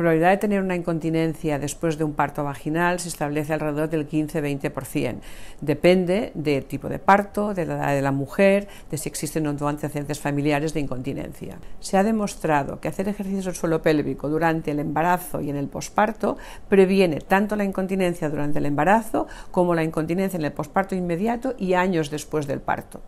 La probabilidad de tener una incontinencia después de un parto vaginal se establece alrededor del 15-20%. Depende del tipo de parto, de la edad de la mujer, de si existen o no antecedentes familiares de incontinencia. Se ha demostrado que hacer ejercicios del suelo pélvico durante el embarazo y en el posparto previene tanto la incontinencia durante el embarazo como la incontinencia en el posparto inmediato y años después del parto.